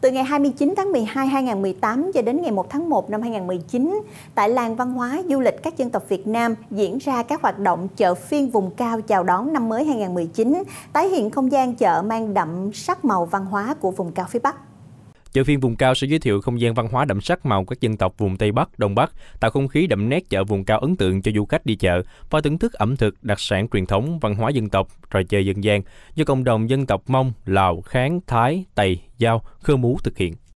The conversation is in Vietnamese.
Từ ngày 29 tháng 12 2018 cho đến ngày 1 tháng 1 năm 2019, tại làng văn hóa du lịch các dân tộc Việt Nam diễn ra các hoạt động chợ phiên vùng cao chào đón năm mới 2019, tái hiện không gian chợ mang đậm sắc màu văn hóa của vùng cao phía Bắc. Chợ phiên vùng cao sẽ giới thiệu không gian văn hóa đậm sắc màu các dân tộc vùng Tây Bắc, Đông Bắc, tạo không khí đậm nét chợ vùng cao ấn tượng cho du khách đi chợ và thưởng thức ẩm thực, đặc sản truyền thống, văn hóa dân tộc, trò chơi dân gian do cộng đồng dân tộc Mông, Lào, Kháng, Thái, Tày, Giao, Khơ Mú thực hiện.